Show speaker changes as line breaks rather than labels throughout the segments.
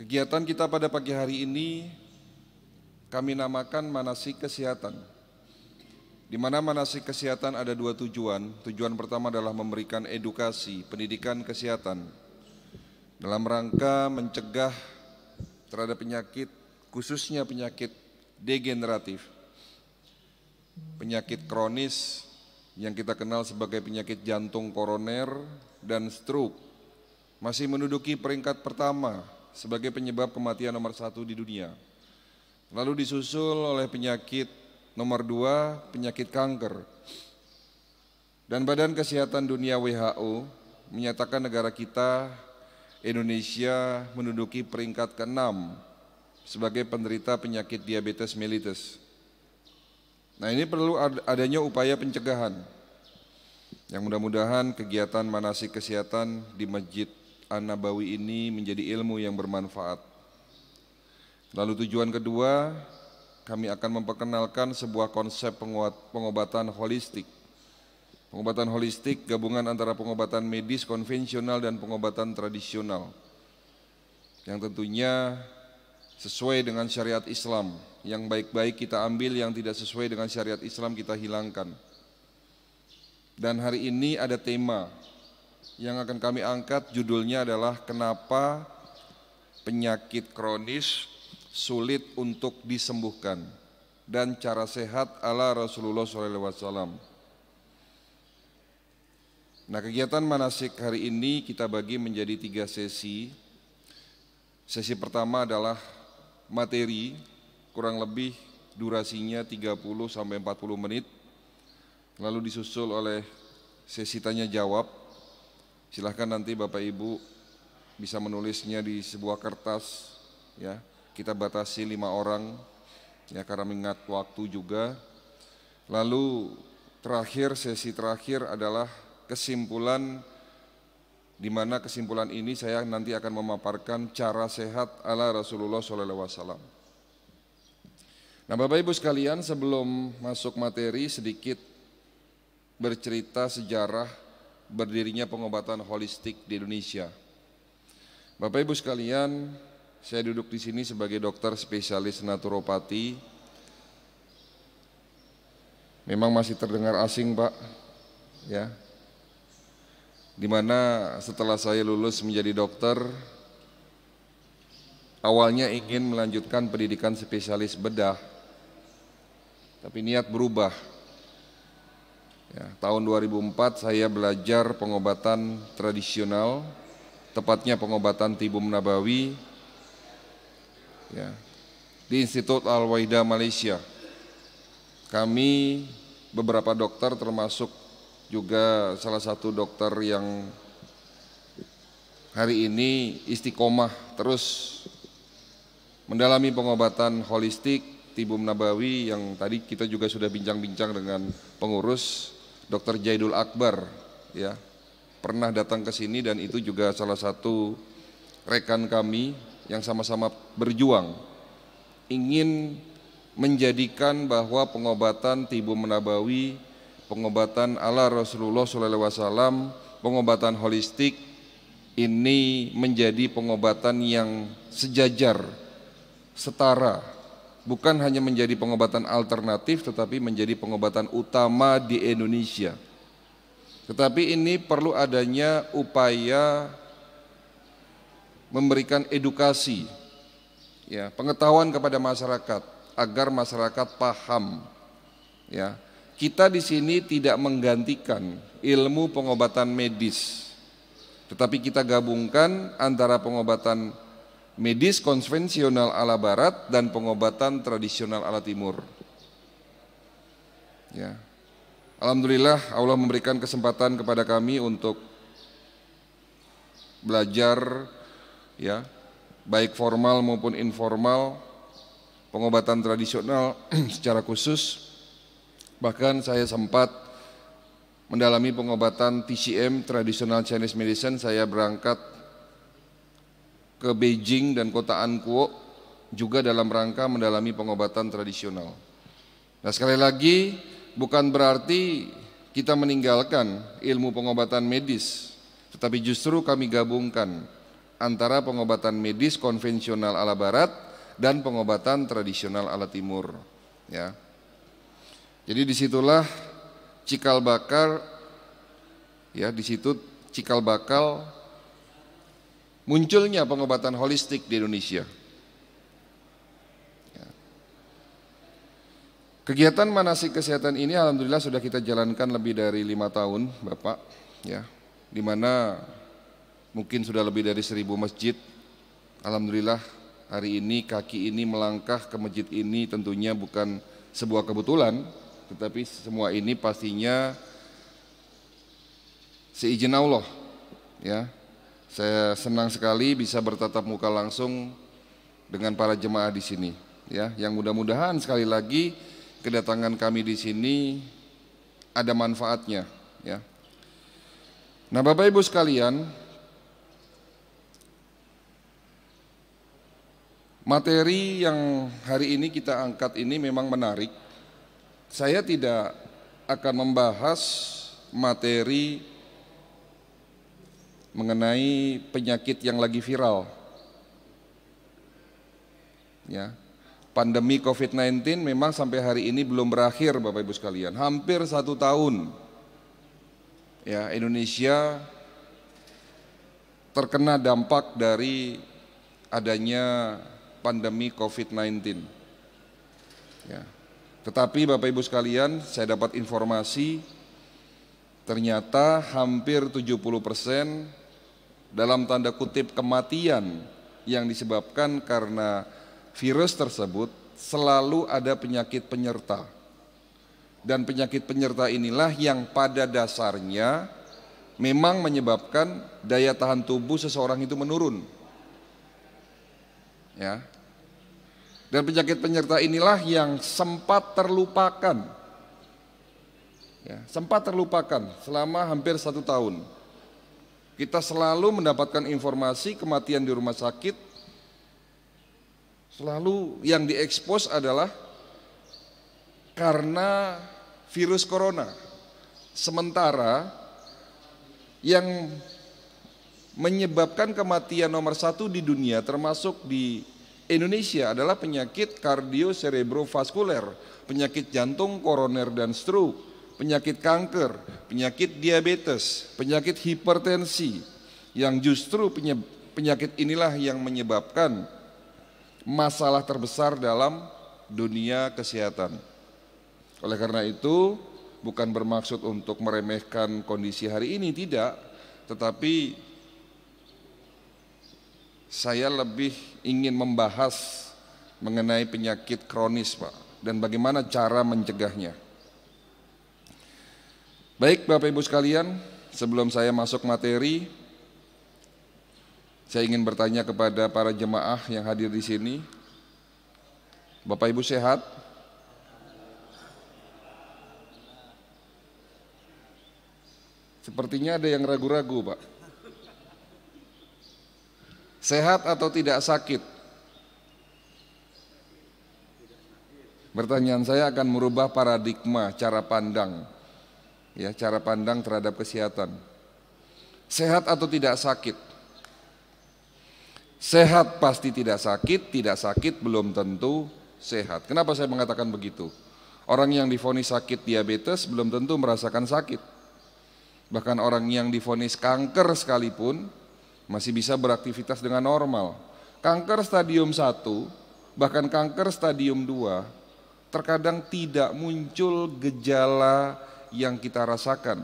Kegiatan kita pada pagi hari ini kami namakan manasik kesehatan. Di mana manasik kesehatan ada dua tujuan. Tujuan pertama adalah memberikan edukasi, pendidikan kesehatan dalam rangka mencegah terhadap penyakit khususnya penyakit degeneratif. Penyakit kronis yang kita kenal sebagai penyakit jantung koroner dan stroke masih menduduki peringkat pertama sebagai penyebab kematian nomor satu di dunia. Lalu disusul oleh penyakit nomor dua, penyakit kanker. Dan Badan Kesehatan Dunia WHO menyatakan negara kita, Indonesia menduduki peringkat ke-6 sebagai penderita penyakit diabetes mellitus. Nah ini perlu adanya upaya pencegahan yang mudah-mudahan kegiatan manasik kesehatan di masjid An-Nabawi ini menjadi ilmu yang bermanfaat. Lalu tujuan kedua, kami akan memperkenalkan sebuah konsep pengobatan holistik. Pengobatan holistik gabungan antara pengobatan medis konvensional dan pengobatan tradisional yang tentunya sesuai dengan syariat Islam. Yang baik-baik kita ambil, yang tidak sesuai dengan syariat Islam kita hilangkan. Dan hari ini ada tema yang akan kami angkat judulnya adalah kenapa penyakit kronis sulit untuk disembuhkan dan cara sehat ala Rasulullah SAW. Nah kegiatan manasik hari ini kita bagi menjadi tiga sesi. Sesi pertama adalah materi kurang lebih durasinya 30 sampai 40 menit. Lalu disusul oleh sesi tanya jawab Silahkan nanti Bapak Ibu bisa menulisnya di sebuah kertas ya. Kita batasi lima orang ya karena mengingat waktu juga. Lalu terakhir sesi terakhir adalah kesimpulan di mana kesimpulan ini saya nanti akan memaparkan cara sehat ala Rasulullah SAW. Nah Bapak Ibu sekalian sebelum masuk materi sedikit bercerita sejarah berdirinya pengobatan holistik di Indonesia. Bapak Ibu sekalian, saya duduk di sini sebagai dokter spesialis naturopati. Memang masih terdengar asing, Pak. Ya. Dimana setelah saya lulus menjadi dokter, awalnya ingin melanjutkan pendidikan spesialis bedah, tapi niat berubah Ya, tahun 2004 saya belajar pengobatan tradisional, tepatnya pengobatan tibum nabawi ya, di Institut Al-Waida Malaysia. Kami beberapa dokter termasuk juga salah satu dokter yang hari ini istiqomah terus mendalami pengobatan holistik tibum nabawi yang tadi kita juga sudah bincang-bincang dengan pengurus Dr. Jaidul Akbar ya pernah datang ke sini dan itu juga salah satu rekan kami yang sama-sama berjuang ingin menjadikan bahwa pengobatan tibu menabawi, pengobatan ala Rasulullah SAW, pengobatan holistik ini menjadi pengobatan yang sejajar, setara bukan hanya menjadi pengobatan alternatif tetapi menjadi pengobatan utama di Indonesia. Tetapi ini perlu adanya upaya memberikan edukasi ya, pengetahuan kepada masyarakat agar masyarakat paham ya. Kita di sini tidak menggantikan ilmu pengobatan medis. Tetapi kita gabungkan antara pengobatan medis konvensional ala barat dan pengobatan tradisional ala timur. Ya. Alhamdulillah Allah memberikan kesempatan kepada kami untuk belajar ya, baik formal maupun informal pengobatan tradisional secara khusus. Bahkan saya sempat mendalami pengobatan TCM tradisional Chinese medicine, saya berangkat ke Beijing dan kota Ankuo juga dalam rangka mendalami pengobatan tradisional. Nah sekali lagi bukan berarti kita meninggalkan ilmu pengobatan medis, tetapi justru kami gabungkan antara pengobatan medis konvensional ala barat dan pengobatan tradisional ala timur. Ya. Jadi disitulah cikal bakal, ya disitu cikal bakal munculnya pengobatan holistik di Indonesia. Ya. Kegiatan manasik kesehatan ini alhamdulillah sudah kita jalankan lebih dari lima tahun, Bapak, ya, di mana mungkin sudah lebih dari seribu masjid. Alhamdulillah hari ini kaki ini melangkah ke masjid ini tentunya bukan sebuah kebetulan, tetapi semua ini pastinya seizin Allah, ya, saya senang sekali bisa bertatap muka langsung dengan para jemaah di sini. Ya, yang mudah-mudahan sekali lagi kedatangan kami di sini ada manfaatnya. Ya. Nah, Bapak Ibu sekalian, materi yang hari ini kita angkat ini memang menarik. Saya tidak akan membahas materi mengenai penyakit yang lagi viral. Ya. Pandemi COVID-19 memang sampai hari ini belum berakhir Bapak Ibu sekalian, hampir satu tahun. Ya, Indonesia terkena dampak dari adanya pandemi COVID-19. Ya. Tetapi Bapak Ibu sekalian, saya dapat informasi ternyata hampir 70 persen dalam tanda kutip kematian yang disebabkan karena virus tersebut selalu ada penyakit penyerta. Dan penyakit penyerta inilah yang pada dasarnya memang menyebabkan daya tahan tubuh seseorang itu menurun. Ya. Dan penyakit penyerta inilah yang sempat terlupakan. Ya, sempat terlupakan selama hampir satu tahun. Kita selalu mendapatkan informasi kematian di rumah sakit. Selalu yang diekspos adalah karena virus corona. Sementara yang menyebabkan kematian nomor satu di dunia termasuk di Indonesia adalah penyakit kardio penyakit jantung, koroner, dan stroke penyakit kanker, penyakit diabetes, penyakit hipertensi, yang justru penyakit inilah yang menyebabkan masalah terbesar dalam dunia kesehatan. Oleh karena itu, bukan bermaksud untuk meremehkan kondisi hari ini, tidak, tetapi saya lebih ingin membahas mengenai penyakit kronis, Pak, dan bagaimana cara mencegahnya. Baik Bapak Ibu sekalian, sebelum saya masuk materi, saya ingin bertanya kepada para jemaah yang hadir di sini. Bapak Ibu sehat? Sepertinya ada yang ragu-ragu, Pak. Sehat atau tidak sakit? Pertanyaan saya akan merubah paradigma cara pandang ya cara pandang terhadap kesehatan. Sehat atau tidak sakit? Sehat pasti tidak sakit, tidak sakit belum tentu sehat. Kenapa saya mengatakan begitu? Orang yang difonis sakit diabetes belum tentu merasakan sakit. Bahkan orang yang difonis kanker sekalipun masih bisa beraktivitas dengan normal. Kanker stadium 1, bahkan kanker stadium 2, terkadang tidak muncul gejala yang kita rasakan.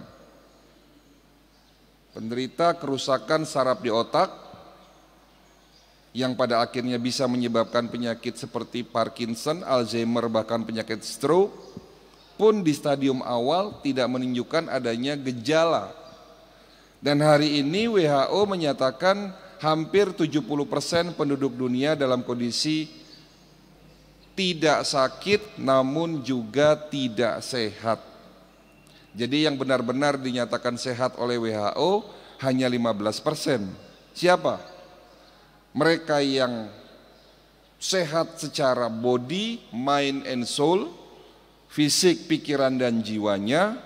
Penderita kerusakan saraf di otak yang pada akhirnya bisa menyebabkan penyakit seperti Parkinson, Alzheimer, bahkan penyakit stroke pun di stadium awal tidak menunjukkan adanya gejala. Dan hari ini WHO menyatakan hampir 70% penduduk dunia dalam kondisi tidak sakit namun juga tidak sehat. Jadi yang benar-benar dinyatakan sehat oleh WHO hanya 15%. persen. Siapa? Mereka yang sehat secara body, mind and soul, fisik, pikiran dan jiwanya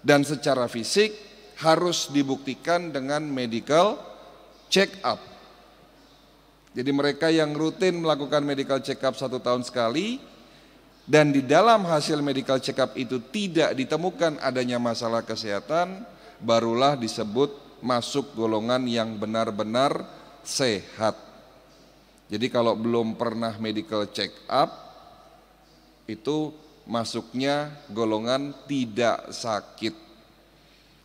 dan secara fisik harus dibuktikan dengan medical check up. Jadi mereka yang rutin melakukan medical check up satu tahun sekali dan di dalam hasil medical check up itu tidak ditemukan adanya masalah kesehatan, barulah disebut masuk golongan yang benar-benar sehat. Jadi kalau belum pernah medical check up itu masuknya golongan tidak sakit.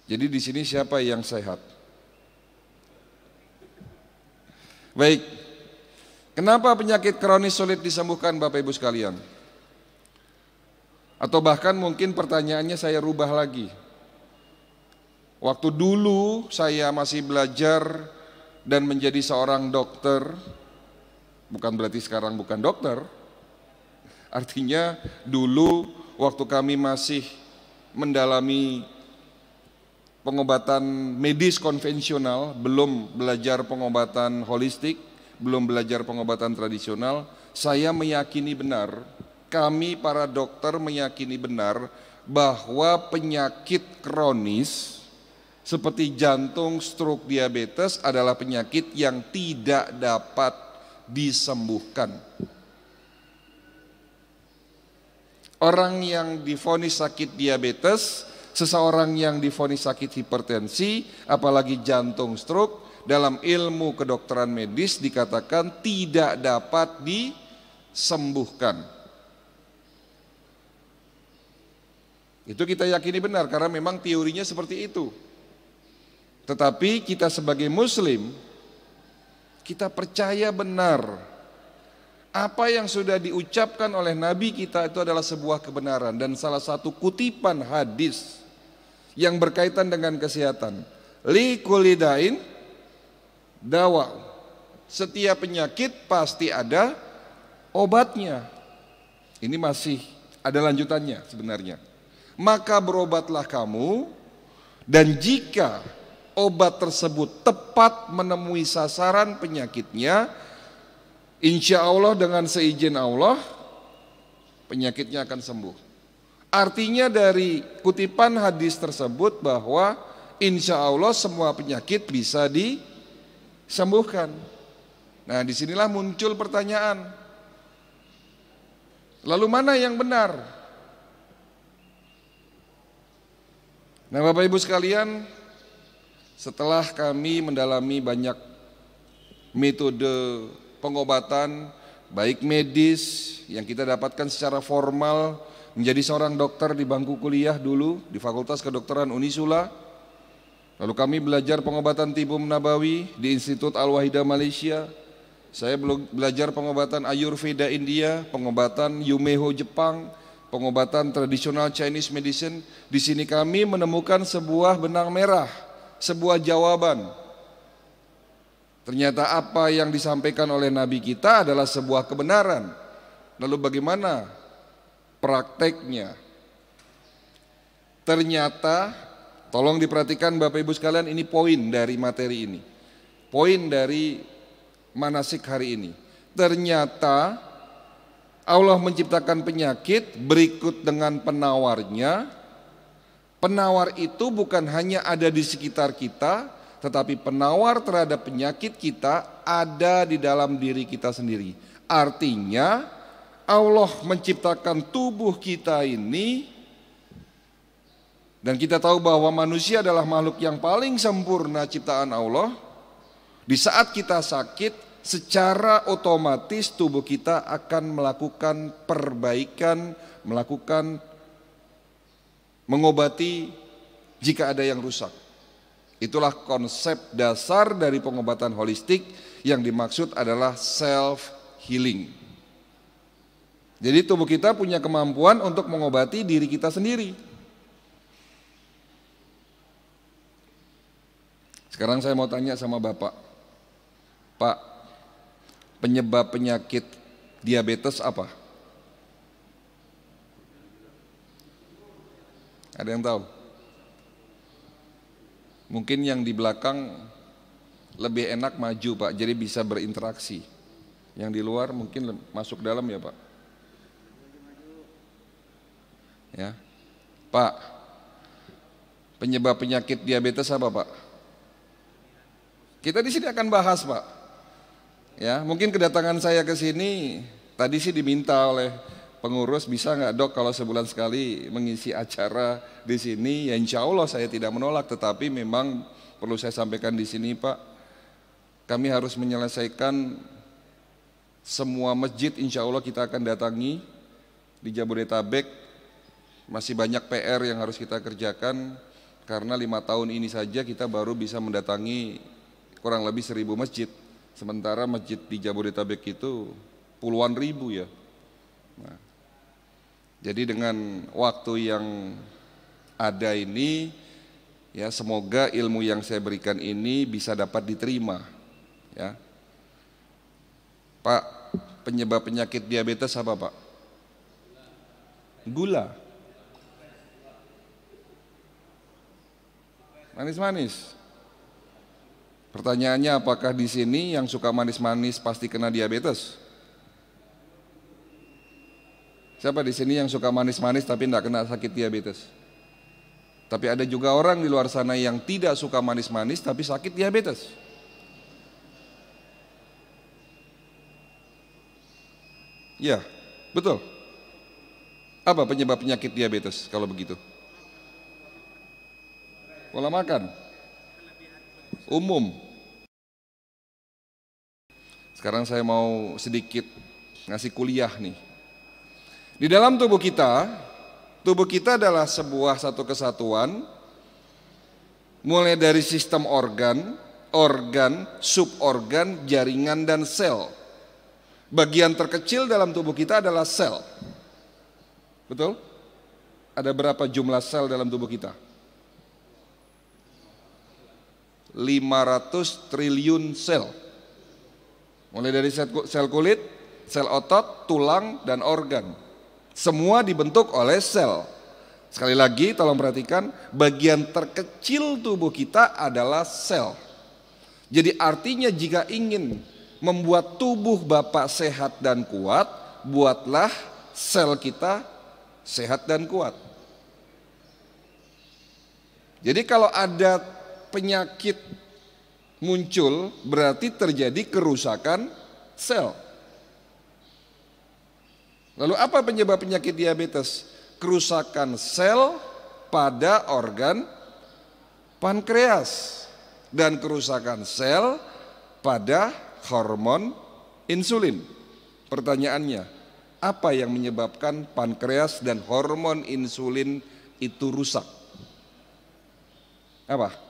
Jadi di sini siapa yang sehat? Baik. Kenapa penyakit kronis sulit disembuhkan Bapak Ibu sekalian? Atau bahkan mungkin pertanyaannya saya rubah lagi. Waktu dulu saya masih belajar dan menjadi seorang dokter, bukan berarti sekarang bukan dokter. Artinya dulu waktu kami masih mendalami pengobatan medis konvensional, belum belajar pengobatan holistik, belum belajar pengobatan tradisional, saya meyakini benar kami para dokter meyakini benar bahwa penyakit kronis seperti jantung, stroke, diabetes adalah penyakit yang tidak dapat disembuhkan. Orang yang difonis sakit diabetes, seseorang yang difonis sakit hipertensi, apalagi jantung stroke, dalam ilmu kedokteran medis dikatakan tidak dapat disembuhkan. Itu kita yakini benar karena memang teorinya seperti itu. Tetapi kita sebagai muslim kita percaya benar apa yang sudah diucapkan oleh nabi kita itu adalah sebuah kebenaran dan salah satu kutipan hadis yang berkaitan dengan kesehatan. Li kulidain dawa. Setiap penyakit pasti ada obatnya. Ini masih ada lanjutannya sebenarnya maka berobatlah kamu dan jika obat tersebut tepat menemui sasaran penyakitnya insya Allah dengan seizin Allah penyakitnya akan sembuh artinya dari kutipan hadis tersebut bahwa insya Allah semua penyakit bisa disembuhkan nah disinilah muncul pertanyaan lalu mana yang benar Nah Bapak Ibu sekalian, setelah kami mendalami banyak metode pengobatan, baik medis yang kita dapatkan secara formal, menjadi seorang dokter di bangku kuliah dulu di Fakultas Kedokteran Unisula, lalu kami belajar pengobatan tibum nabawi di Institut Al-Wahida Malaysia, saya belajar pengobatan Ayurveda India, pengobatan Yumeho Jepang, pengobatan tradisional Chinese medicine, di sini kami menemukan sebuah benang merah, sebuah jawaban. Ternyata apa yang disampaikan oleh Nabi kita adalah sebuah kebenaran. Lalu bagaimana prakteknya? Ternyata, tolong diperhatikan Bapak Ibu sekalian ini poin dari materi ini. Poin dari manasik hari ini. Ternyata Allah menciptakan penyakit berikut dengan penawarnya. Penawar itu bukan hanya ada di sekitar kita, tetapi penawar terhadap penyakit kita ada di dalam diri kita sendiri. Artinya, Allah menciptakan tubuh kita ini, dan kita tahu bahwa manusia adalah makhluk yang paling sempurna ciptaan Allah. Di saat kita sakit, secara otomatis tubuh kita akan melakukan perbaikan, melakukan mengobati jika ada yang rusak. Itulah konsep dasar dari pengobatan holistik yang dimaksud adalah self healing. Jadi tubuh kita punya kemampuan untuk mengobati diri kita sendiri. Sekarang saya mau tanya sama Bapak. Pak, penyebab penyakit diabetes apa? Ada yang tahu? Mungkin yang di belakang lebih enak maju Pak, jadi bisa berinteraksi. Yang di luar mungkin masuk dalam ya Pak. Ya. Pak, penyebab penyakit diabetes apa Pak? Kita di sini akan bahas Pak. Ya, mungkin kedatangan saya ke sini tadi sih diminta oleh pengurus bisa nggak dok kalau sebulan sekali mengisi acara di sini ya insya Allah saya tidak menolak tetapi memang perlu saya sampaikan di sini Pak kami harus menyelesaikan semua masjid insya Allah kita akan datangi di Jabodetabek masih banyak PR yang harus kita kerjakan karena lima tahun ini saja kita baru bisa mendatangi kurang lebih seribu masjid Sementara masjid di Jabodetabek itu puluhan ribu ya. Nah, jadi dengan waktu yang ada ini ya semoga ilmu yang saya berikan ini bisa dapat diterima ya. Pak, penyebab penyakit diabetes apa, Pak? Gula. Manis-manis. Pertanyaannya apakah di sini yang suka manis-manis pasti kena diabetes? Siapa di sini yang suka manis-manis tapi tidak kena sakit diabetes? Tapi ada juga orang di luar sana yang tidak suka manis-manis tapi sakit diabetes. Ya, betul. Apa penyebab penyakit diabetes kalau begitu? Pola makan. Umum, sekarang saya mau sedikit ngasih kuliah nih. Di dalam tubuh kita, tubuh kita adalah sebuah satu kesatuan mulai dari sistem organ, organ, suborgan, jaringan dan sel. Bagian terkecil dalam tubuh kita adalah sel. Betul? Ada berapa jumlah sel dalam tubuh kita? 500 triliun sel. Mulai dari sel kulit, sel otot, tulang, dan organ. Semua dibentuk oleh sel. Sekali lagi tolong perhatikan, bagian terkecil tubuh kita adalah sel. Jadi artinya jika ingin membuat tubuh Bapak sehat dan kuat, buatlah sel kita sehat dan kuat. Jadi kalau ada penyakit muncul berarti terjadi kerusakan sel. Lalu apa penyebab penyakit diabetes? Kerusakan sel pada organ pankreas dan kerusakan sel pada hormon insulin. Pertanyaannya, apa yang menyebabkan pankreas dan hormon insulin itu rusak? Apa?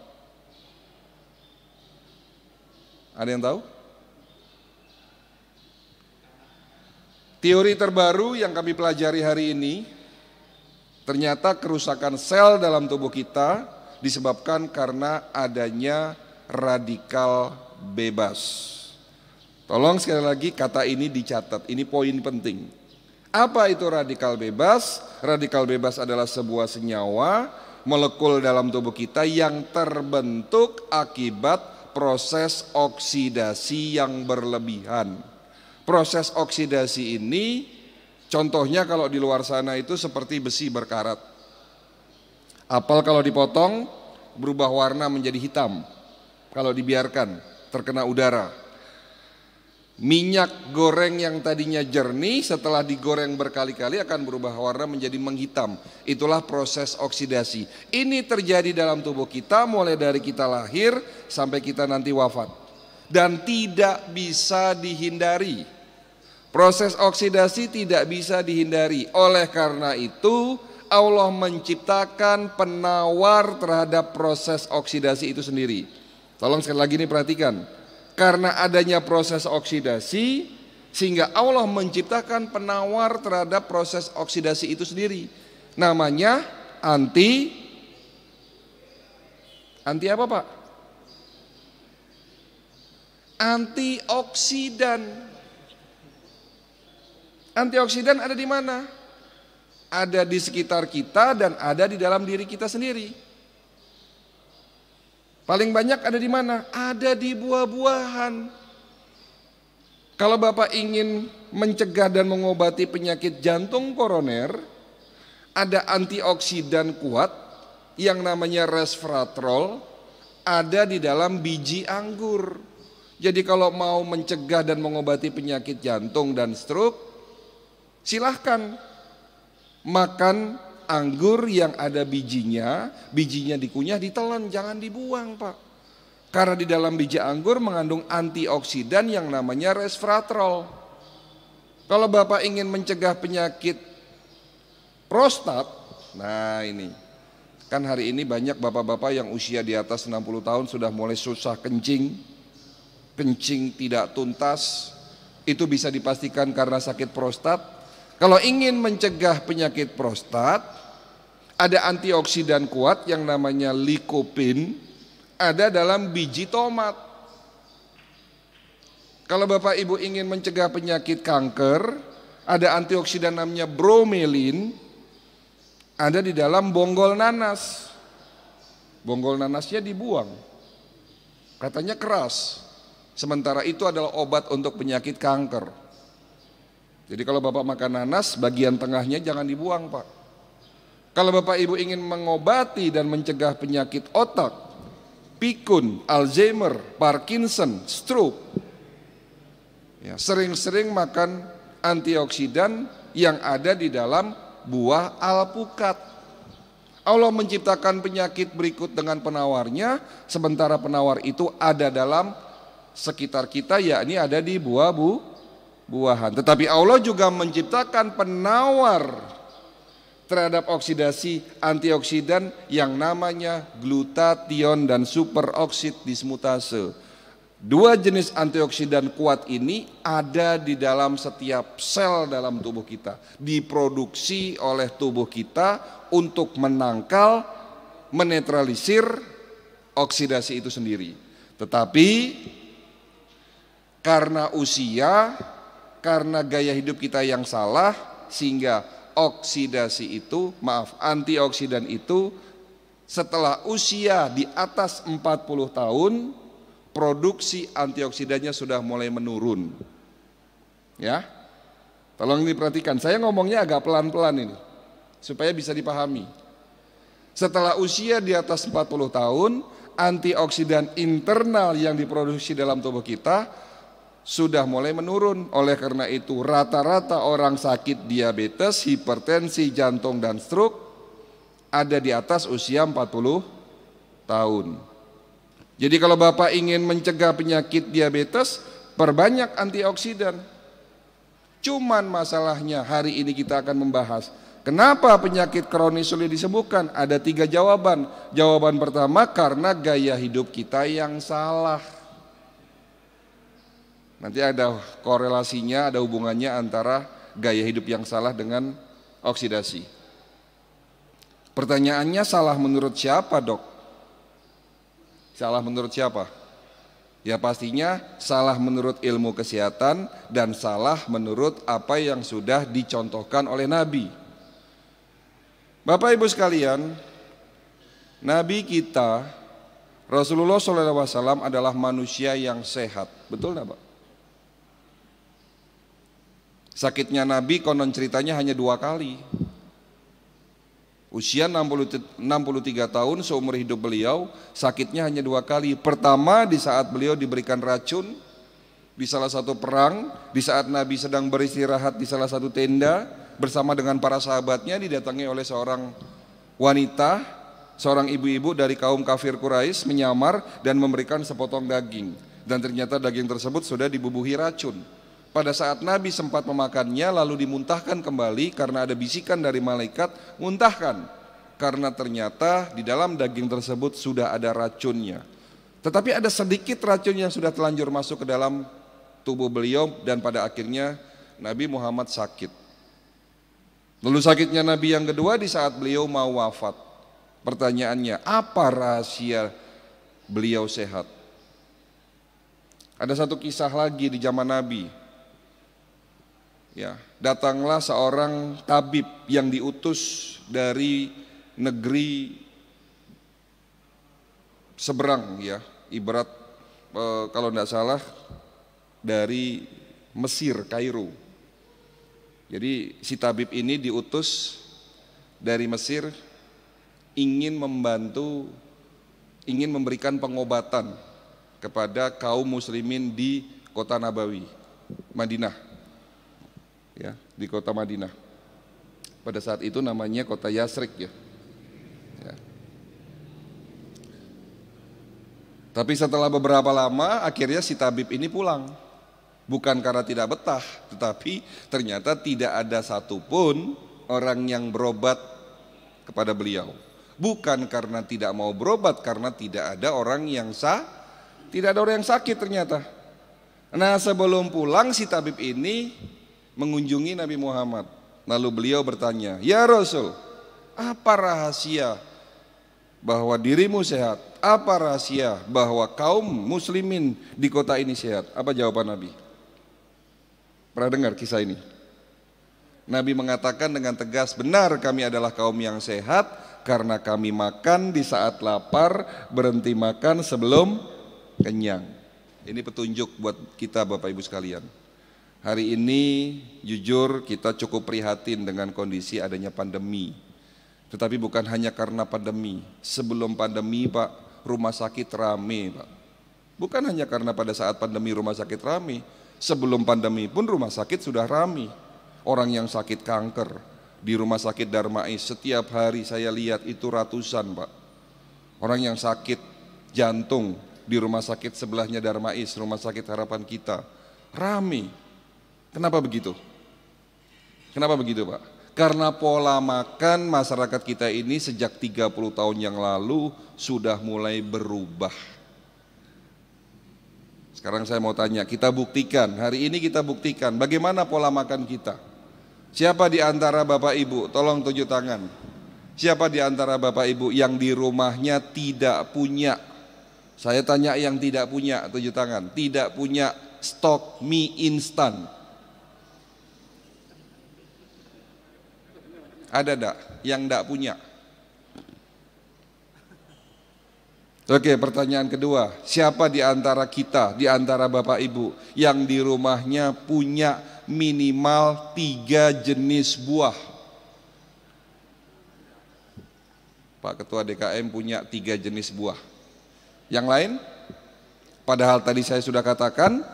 Ada yang tahu? Teori terbaru yang kami pelajari hari ini ternyata kerusakan sel dalam tubuh kita disebabkan karena adanya radikal bebas. Tolong sekali lagi kata ini dicatat, ini poin penting. Apa itu radikal bebas? Radikal bebas adalah sebuah senyawa molekul dalam tubuh kita yang terbentuk akibat proses oksidasi yang berlebihan. Proses oksidasi ini contohnya kalau di luar sana itu seperti besi berkarat. Apel kalau dipotong berubah warna menjadi hitam kalau dibiarkan terkena udara. Minyak goreng yang tadinya jernih setelah digoreng berkali-kali akan berubah warna menjadi menghitam. Itulah proses oksidasi. Ini terjadi dalam tubuh kita mulai dari kita lahir sampai kita nanti wafat. Dan tidak bisa dihindari. Proses oksidasi tidak bisa dihindari. Oleh karena itu Allah menciptakan penawar terhadap proses oksidasi itu sendiri. Tolong sekali lagi ini perhatikan. Karena adanya proses oksidasi sehingga Allah menciptakan penawar terhadap proses oksidasi itu sendiri. Namanya anti anti apa, Pak? Antioksidan. Antioksidan ada di mana? Ada di sekitar kita dan ada di dalam diri kita sendiri. Paling banyak ada di mana? Ada di buah-buahan. Kalau Bapak ingin mencegah dan mengobati penyakit jantung koroner, ada antioksidan kuat yang namanya resveratrol ada di dalam biji anggur. Jadi kalau mau mencegah dan mengobati penyakit jantung dan stroke, silahkan makan anggur yang ada bijinya, bijinya dikunyah, ditelan, jangan dibuang pak. Karena di dalam biji anggur mengandung antioksidan yang namanya resveratrol. Kalau bapak ingin mencegah penyakit prostat, nah ini. Kan hari ini banyak bapak-bapak yang usia di atas 60 tahun sudah mulai susah kencing. Kencing tidak tuntas, itu bisa dipastikan karena sakit prostat. Kalau ingin mencegah penyakit prostat, ada antioksidan kuat yang namanya likopin ada dalam biji tomat. Kalau Bapak Ibu ingin mencegah penyakit kanker, ada antioksidan namanya bromelin ada di dalam bonggol nanas. Bonggol nanasnya dibuang. Katanya keras. Sementara itu adalah obat untuk penyakit kanker. Jadi kalau Bapak makan nanas, bagian tengahnya jangan dibuang, Pak. Kalau Bapak Ibu ingin mengobati dan mencegah penyakit otak, pikun, Alzheimer, Parkinson, stroke, ya, sering-sering makan antioksidan yang ada di dalam buah alpukat. Allah menciptakan penyakit berikut dengan penawarnya, sementara penawar itu ada dalam sekitar kita, yakni ada di buah bu, buahan. Tetapi Allah juga menciptakan penawar terhadap oksidasi antioksidan yang namanya glutation dan superoksid dismutase. Dua jenis antioksidan kuat ini ada di dalam setiap sel dalam tubuh kita, diproduksi oleh tubuh kita untuk menangkal, menetralisir oksidasi itu sendiri. Tetapi karena usia, karena gaya hidup kita yang salah, sehingga oksidasi itu, maaf, antioksidan itu setelah usia di atas 40 tahun produksi antioksidannya sudah mulai menurun. Ya. Tolong diperhatikan, saya ngomongnya agak pelan-pelan ini supaya bisa dipahami. Setelah usia di atas 40 tahun, antioksidan internal yang diproduksi dalam tubuh kita sudah mulai menurun. Oleh karena itu, rata-rata orang sakit diabetes, hipertensi, jantung dan stroke ada di atas usia 40 tahun. Jadi kalau Bapak ingin mencegah penyakit diabetes, perbanyak antioksidan. Cuman masalahnya hari ini kita akan membahas Kenapa penyakit kronis sulit disembuhkan? Ada tiga jawaban. Jawaban pertama karena gaya hidup kita yang salah. Nanti ada korelasinya, ada hubungannya antara gaya hidup yang salah dengan oksidasi. Pertanyaannya salah menurut siapa dok? Salah menurut siapa? Ya pastinya salah menurut ilmu kesehatan dan salah menurut apa yang sudah dicontohkan oleh Nabi. Bapak Ibu sekalian, Nabi kita Rasulullah SAW adalah manusia yang sehat. Betul tidak Pak? Sakitnya Nabi konon ceritanya hanya dua kali. Usia 63 tahun seumur hidup beliau sakitnya hanya dua kali. Pertama di saat beliau diberikan racun di salah satu perang, di saat Nabi sedang beristirahat di salah satu tenda bersama dengan para sahabatnya didatangi oleh seorang wanita, seorang ibu-ibu dari kaum kafir Quraisy menyamar dan memberikan sepotong daging dan ternyata daging tersebut sudah dibubuhi racun. Pada saat Nabi sempat memakannya lalu dimuntahkan kembali karena ada bisikan dari malaikat, muntahkan. Karena ternyata di dalam daging tersebut sudah ada racunnya. Tetapi ada sedikit racun yang sudah telanjur masuk ke dalam tubuh beliau dan pada akhirnya Nabi Muhammad sakit. Lalu sakitnya Nabi yang kedua di saat beliau mau wafat. Pertanyaannya, apa rahasia beliau sehat? Ada satu kisah lagi di zaman Nabi, Ya, datanglah seorang tabib yang diutus dari negeri seberang ya, ibarat e, kalau tidak salah dari Mesir, Kairo. Jadi si tabib ini diutus dari Mesir ingin membantu ingin memberikan pengobatan kepada kaum muslimin di kota Nabawi, Madinah ya di kota Madinah. Pada saat itu namanya kota Yasrik ya. ya. Tapi setelah beberapa lama akhirnya si tabib ini pulang. Bukan karena tidak betah, tetapi ternyata tidak ada satupun orang yang berobat kepada beliau. Bukan karena tidak mau berobat, karena tidak ada orang yang sah, tidak ada orang yang sakit ternyata. Nah sebelum pulang si tabib ini mengunjungi Nabi Muhammad. Lalu beliau bertanya, "Ya Rasul, apa rahasia bahwa dirimu sehat? Apa rahasia bahwa kaum muslimin di kota ini sehat?" Apa jawaban Nabi? Pernah dengar kisah ini? Nabi mengatakan dengan tegas, "Benar kami adalah kaum yang sehat karena kami makan di saat lapar, berhenti makan sebelum kenyang." Ini petunjuk buat kita Bapak Ibu sekalian. Hari ini jujur kita cukup prihatin dengan kondisi adanya pandemi. Tetapi bukan hanya karena pandemi. Sebelum pandemi, Pak, rumah sakit rame, Pak. Bukan hanya karena pada saat pandemi rumah sakit rame, sebelum pandemi pun rumah sakit sudah rame. Orang yang sakit kanker di rumah sakit Darmais setiap hari saya lihat itu ratusan, Pak. Orang yang sakit jantung di rumah sakit sebelahnya Darmais, rumah sakit harapan kita, rame. Kenapa begitu? Kenapa begitu Pak? Karena pola makan masyarakat kita ini sejak 30 tahun yang lalu sudah mulai berubah. Sekarang saya mau tanya, kita buktikan, hari ini kita buktikan bagaimana pola makan kita. Siapa di antara Bapak Ibu, tolong tunjuk tangan. Siapa di antara Bapak Ibu yang di rumahnya tidak punya? Saya tanya yang tidak punya, tunjuk tangan. Tidak punya stok mie instan. Ada dak yang dak punya? Oke, pertanyaan kedua. Siapa di antara kita, di antara Bapak Ibu yang di rumahnya punya minimal tiga jenis buah? Pak Ketua DKM punya tiga jenis buah. Yang lain? Padahal tadi saya sudah katakan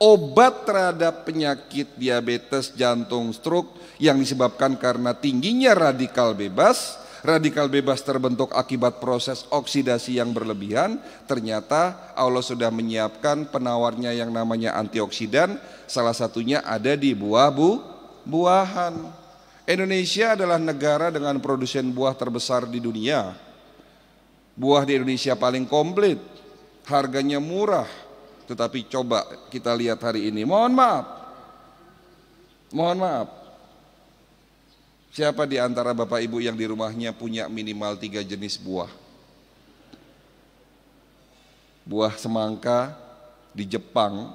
obat terhadap penyakit diabetes, jantung, stroke yang disebabkan karena tingginya radikal bebas. Radikal bebas terbentuk akibat proses oksidasi yang berlebihan. Ternyata Allah sudah menyiapkan penawarnya yang namanya antioksidan. Salah satunya ada di buah bu, buahan. Indonesia adalah negara dengan produsen buah terbesar di dunia. Buah di Indonesia paling komplit, harganya murah, tetapi coba kita lihat hari ini. Mohon maaf. Mohon maaf. Siapa di antara Bapak Ibu yang di rumahnya punya minimal tiga jenis buah? Buah semangka di Jepang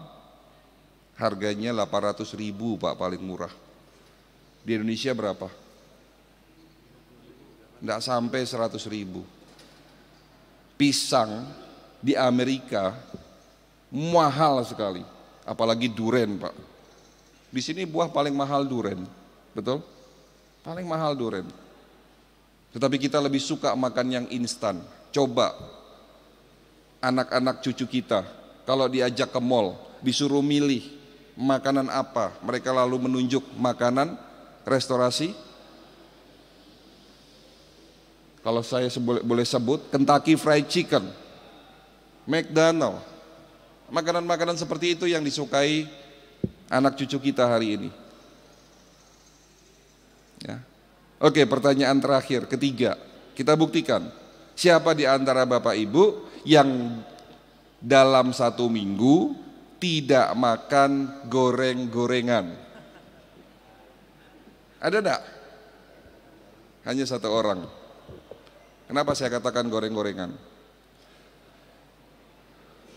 harganya 800 ribu Pak paling murah. Di Indonesia berapa? Tidak sampai 100 ribu. Pisang di Amerika mahal sekali. Apalagi duren Pak. Di sini buah paling mahal duren, betul? Paling mahal duren. Tetapi kita lebih suka makan yang instan. Coba anak-anak cucu kita kalau diajak ke mall disuruh milih makanan apa, mereka lalu menunjuk makanan restorasi kalau saya boleh sebut Kentucky Fried Chicken, McDonald, Makanan-makanan seperti itu yang disukai anak cucu kita hari ini. Ya. Oke, pertanyaan terakhir ketiga. Kita buktikan siapa di antara Bapak Ibu yang dalam satu minggu tidak makan goreng-gorengan. Ada enggak? Hanya satu orang. Kenapa saya katakan goreng-gorengan?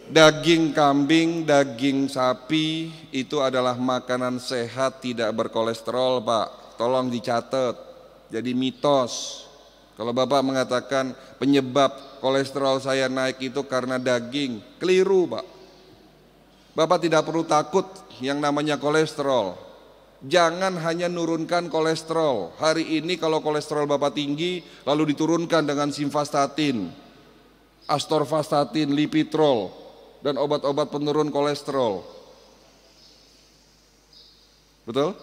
Daging kambing, daging sapi itu adalah makanan sehat tidak berkolesterol Pak. Tolong dicatat, jadi mitos. Kalau Bapak mengatakan penyebab kolesterol saya naik itu karena daging, keliru Pak. Bapak tidak perlu takut yang namanya kolesterol. Jangan hanya nurunkan kolesterol. Hari ini kalau kolesterol Bapak tinggi lalu diturunkan dengan simvastatin, astorvastatin, lipitrol, dan obat-obat penurun kolesterol. Betul?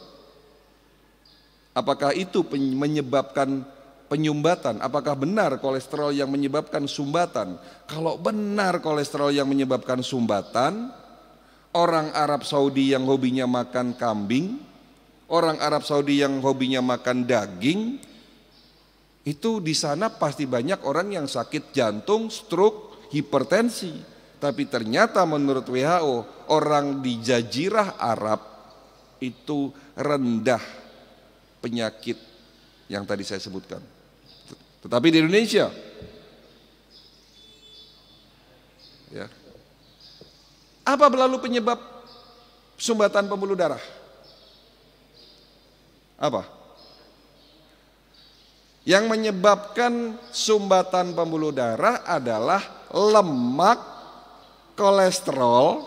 Apakah itu menyebabkan penyumbatan? Apakah benar kolesterol yang menyebabkan sumbatan? Kalau benar kolesterol yang menyebabkan sumbatan, orang Arab Saudi yang hobinya makan kambing, orang Arab Saudi yang hobinya makan daging, itu di sana pasti banyak orang yang sakit jantung, stroke, hipertensi. Tapi ternyata menurut WHO orang di jazirah Arab itu rendah penyakit yang tadi saya sebutkan. Tetapi di Indonesia ya. Apa berlalu penyebab sumbatan pembuluh darah? Apa? Yang menyebabkan sumbatan pembuluh darah adalah lemak kolesterol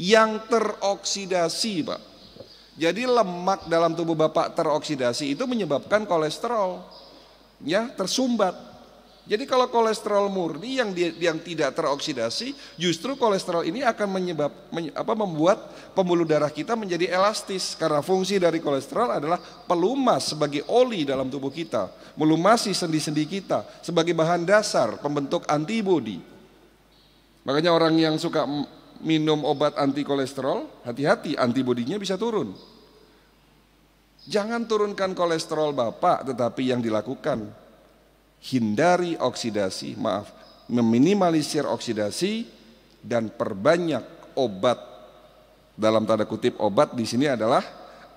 yang teroksidasi, Pak. Jadi lemak dalam tubuh Bapak teroksidasi itu menyebabkan kolesterol ya tersumbat. Jadi kalau kolesterol murni yang di, yang tidak teroksidasi, justru kolesterol ini akan menyebab menye, apa membuat pembuluh darah kita menjadi elastis karena fungsi dari kolesterol adalah pelumas sebagai oli dalam tubuh kita, melumasi sendi-sendi kita sebagai bahan dasar pembentuk antibodi. Makanya orang yang suka minum obat anti kolesterol, hati-hati antibodinya bisa turun. Jangan turunkan kolesterol Bapak, tetapi yang dilakukan hindari oksidasi, maaf, meminimalisir oksidasi dan perbanyak obat. Dalam tanda kutip obat di sini adalah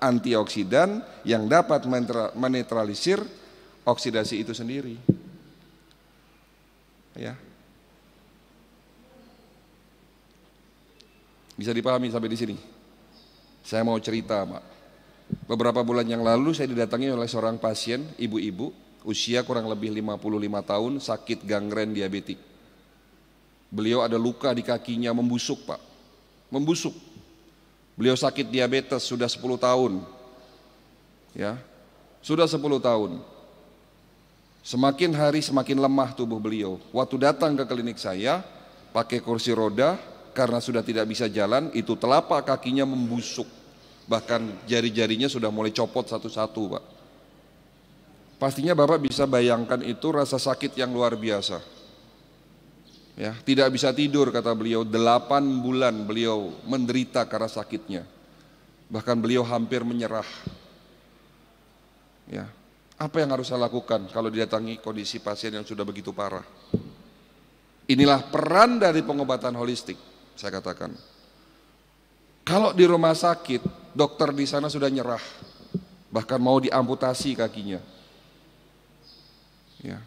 antioksidan yang dapat menetralisir oksidasi itu sendiri. Ya, Bisa dipahami sampai di sini? Saya mau cerita, Pak. Beberapa bulan yang lalu saya didatangi oleh seorang pasien, ibu-ibu, usia kurang lebih 55 tahun, sakit gangren diabetik. Beliau ada luka di kakinya membusuk, Pak. Membusuk. Beliau sakit diabetes sudah 10 tahun. Ya. Sudah 10 tahun. Semakin hari semakin lemah tubuh beliau. Waktu datang ke klinik saya, pakai kursi roda, karena sudah tidak bisa jalan, itu telapak kakinya membusuk. Bahkan jari-jarinya sudah mulai copot satu-satu, Pak. Pastinya Bapak bisa bayangkan itu rasa sakit yang luar biasa. Ya, tidak bisa tidur kata beliau, delapan bulan beliau menderita karena sakitnya. Bahkan beliau hampir menyerah. Ya, apa yang harus saya lakukan kalau didatangi kondisi pasien yang sudah begitu parah? Inilah peran dari pengobatan holistik saya katakan. Kalau di rumah sakit, dokter di sana sudah nyerah, bahkan mau diamputasi kakinya. Ya.